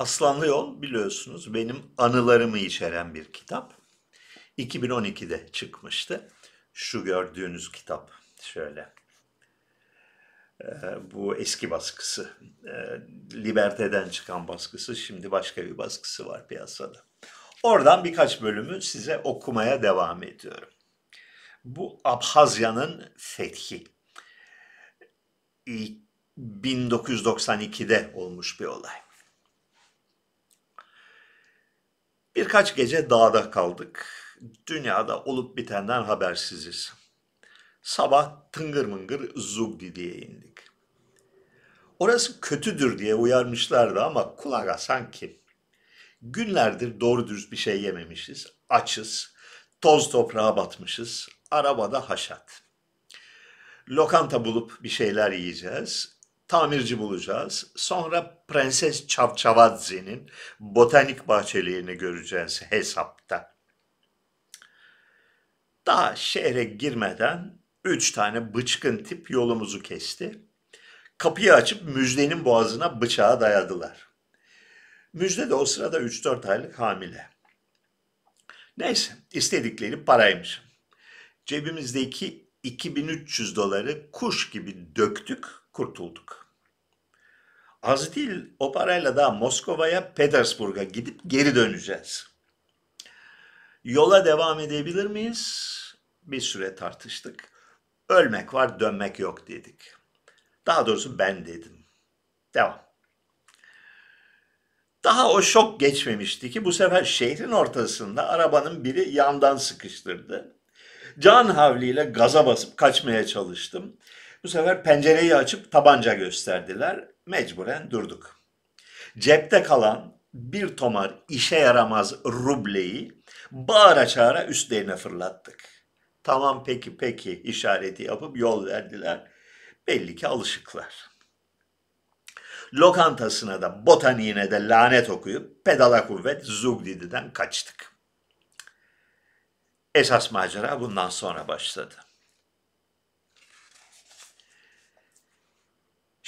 Aslanlı Yol biliyorsunuz benim anılarımı içeren bir kitap. 2012'de çıkmıştı. Şu gördüğünüz kitap şöyle. Ee, bu eski baskısı. Ee, Liberte'den çıkan baskısı. Şimdi başka bir baskısı var piyasada. Oradan birkaç bölümü size okumaya devam ediyorum. Bu Abhazya'nın fethi. 1992'de olmuş bir olay. Birkaç gece dağda kaldık. Dünyada olup bitenden habersiziz. Sabah tıngır mıngır Zugdi diye indik. Orası kötüdür diye uyarmışlardı ama kulak asan kim? Günlerdir doğru düz bir şey yememişiz, açız, toz toprağa batmışız, arabada haşat. Lokanta bulup bir şeyler yiyeceğiz tamirci bulacağız. Sonra Prenses Çavçavadze'nin botanik bahçelerini göreceğiz hesapta. Daha şehre girmeden üç tane bıçkın tip yolumuzu kesti. Kapıyı açıp müjdenin boğazına bıçağı dayadılar. Müjde de o sırada 3-4 aylık hamile. Neyse istedikleri paraymış. Cebimizdeki 2300 doları kuş gibi döktük kurtulduk. Az değil o parayla daha Moskova'ya, Petersburg'a gidip geri döneceğiz. Yola devam edebilir miyiz? Bir süre tartıştık. Ölmek var, dönmek yok dedik. Daha doğrusu ben dedim. Devam. Daha o şok geçmemişti ki bu sefer şehrin ortasında arabanın biri yandan sıkıştırdı. Can havliyle gaza basıp kaçmaya çalıştım. Bu sefer pencereyi açıp tabanca gösterdiler. Mecburen durduk. Cepte kalan bir tomar işe yaramaz rubleyi bağıra çağıra üstlerine fırlattık. Tamam peki peki işareti yapıp yol verdiler. Belli ki alışıklar. Lokantasına da botaniğine de lanet okuyup pedala kuvvet Zugdidi'den kaçtık. Esas macera bundan sonra başladı.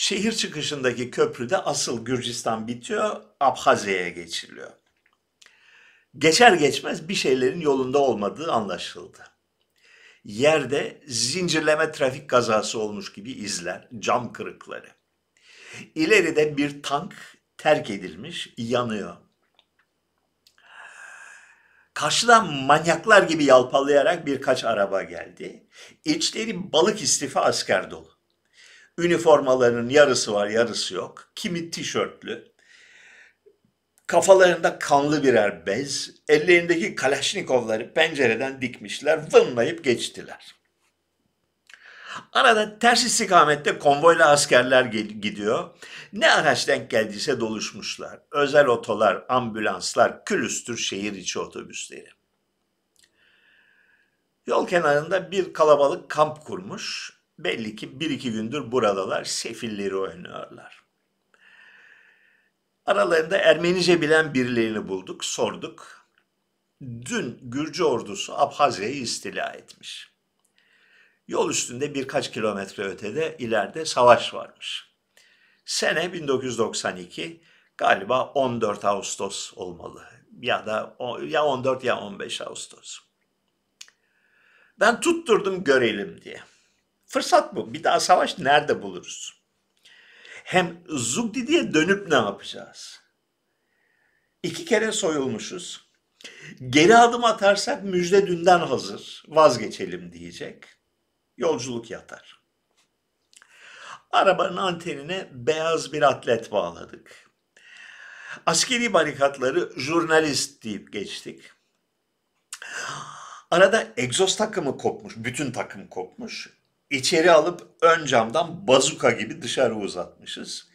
Şehir çıkışındaki köprüde asıl Gürcistan bitiyor, Abhazya'ya geçiliyor. Geçer geçmez bir şeylerin yolunda olmadığı anlaşıldı. Yerde zincirleme trafik kazası olmuş gibi izler, cam kırıkları. İleride bir tank terk edilmiş, yanıyor. Karşıdan manyaklar gibi yalpalayarak birkaç araba geldi. İçleri balık istifa asker dolu. Üniformalarının yarısı var, yarısı yok. Kimi tişörtlü. Kafalarında kanlı birer bez, ellerindeki kalaşnikovları pencereden dikmişler, vınlayıp geçtiler. Arada ters istikamette konvoyla askerler gidiyor. Ne araç denk geldiyse doluşmuşlar. Özel otolar, ambulanslar, külüstür şehir içi otobüsleri. Yol kenarında bir kalabalık kamp kurmuş belli ki bir iki gündür buradalar sefilleri oynuyorlar. Aralarında Ermenice bilen birilerini bulduk, sorduk. Dün Gürcü ordusu Abhazya'yı istila etmiş. Yol üstünde birkaç kilometre ötede ileride savaş varmış. Sene 1992 galiba 14 Ağustos olmalı ya da ya 14 ya 15 Ağustos. Ben tutturdum görelim diye. Fırsat bu. Bir daha savaş nerede buluruz? Hem Zugdidi'ye dönüp ne yapacağız? İki kere soyulmuşuz. Geri adım atarsak müjde dünden hazır. Vazgeçelim diyecek. Yolculuk yatar. Arabanın antenine beyaz bir atlet bağladık. Askeri barikatları jurnalist deyip geçtik. Arada egzoz takımı kopmuş, bütün takım kopmuş. İçeri alıp ön camdan bazuka gibi dışarı uzatmışız.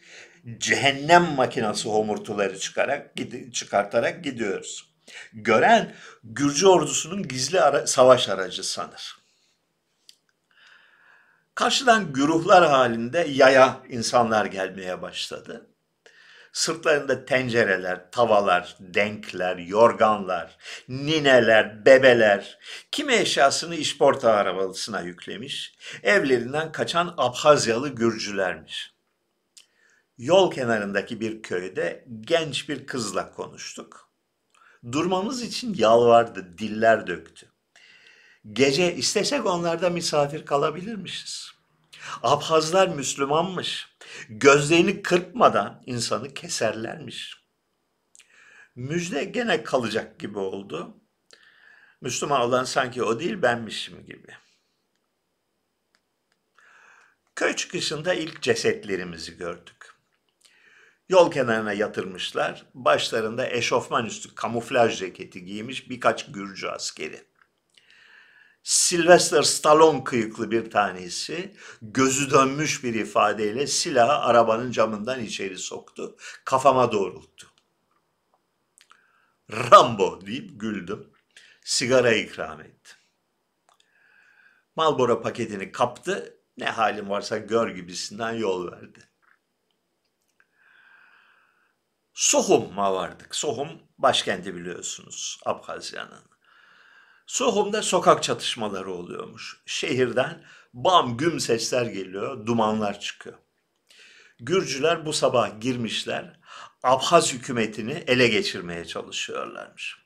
Cehennem makinası homurtuları çıkarak çıkartarak gidiyoruz. Gören Gürcü ordusunun gizli ara, savaş aracı sanır. Karşıdan güruhlar halinde yaya insanlar gelmeye başladı. Sırtlarında tencereler, tavalar, denkler, yorganlar, nineler, bebeler, kimi eşyasını işporta arabasına yüklemiş, evlerinden kaçan Abhazyalı Gürcülermiş. Yol kenarındaki bir köyde genç bir kızla konuştuk. Durmamız için yalvardı, diller döktü. Gece istesek onlarda misafir kalabilirmişiz. Abhazlar Müslümanmış. Gözlerini kırpmadan insanı keserlermiş. Müjde gene kalacak gibi oldu. Müslüman olan sanki o değil benmişim gibi. Köy çıkışında ilk cesetlerimizi gördük. Yol kenarına yatırmışlar. Başlarında eşofman üstü kamuflaj ceketi giymiş birkaç Gürcü askeri. Sylvester Stallone kıyıklı bir tanesi gözü dönmüş bir ifadeyle silahı arabanın camından içeri soktu. Kafama doğrulttu. Rambo deyip güldüm. Sigara ikram etti. Malbora paketini kaptı. Ne halim varsa gör gibisinden yol verdi. Sohum'a vardık. Sohum başkenti biliyorsunuz Abkazya'nın. Sohum'da sokak çatışmaları oluyormuş. Şehirden bam güm sesler geliyor, dumanlar çıkıyor. Gürcüler bu sabah girmişler, Abhaz hükümetini ele geçirmeye çalışıyorlarmış.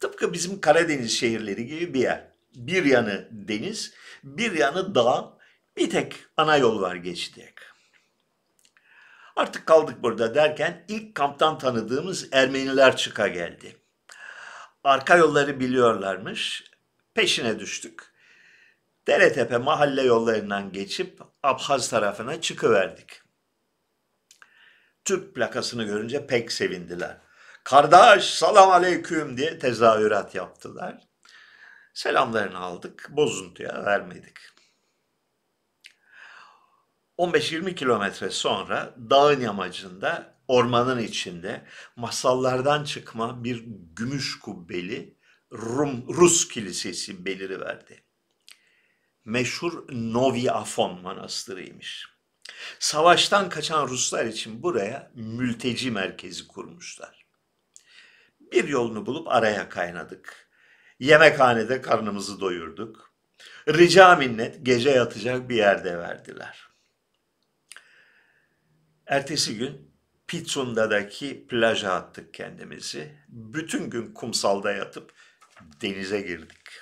Tıpkı bizim Karadeniz şehirleri gibi bir yer. Bir yanı deniz, bir yanı dağ, bir tek ana yol var geçecek. Artık kaldık burada derken ilk kamptan tanıdığımız Ermeniler çıka geldi arka yolları biliyorlarmış. Peşine düştük. Deretepe mahalle yollarından geçip Abhaz tarafına çıkıverdik. Türk plakasını görünce pek sevindiler. Kardeş salam aleyküm diye tezahürat yaptılar. Selamlarını aldık, bozuntuya vermedik. 15-20 kilometre sonra dağın yamacında ormanın içinde masallardan çıkma bir gümüş kubbeli Rum, Rus kilisesi beliri verdi. Meşhur Novi Afon manastırıymış. Savaştan kaçan Ruslar için buraya mülteci merkezi kurmuşlar. Bir yolunu bulup araya kaynadık. Yemekhanede karnımızı doyurduk. Rica minnet gece yatacak bir yerde verdiler. Ertesi gün Pitsunda'daki plaja attık kendimizi. Bütün gün kumsalda yatıp denize girdik.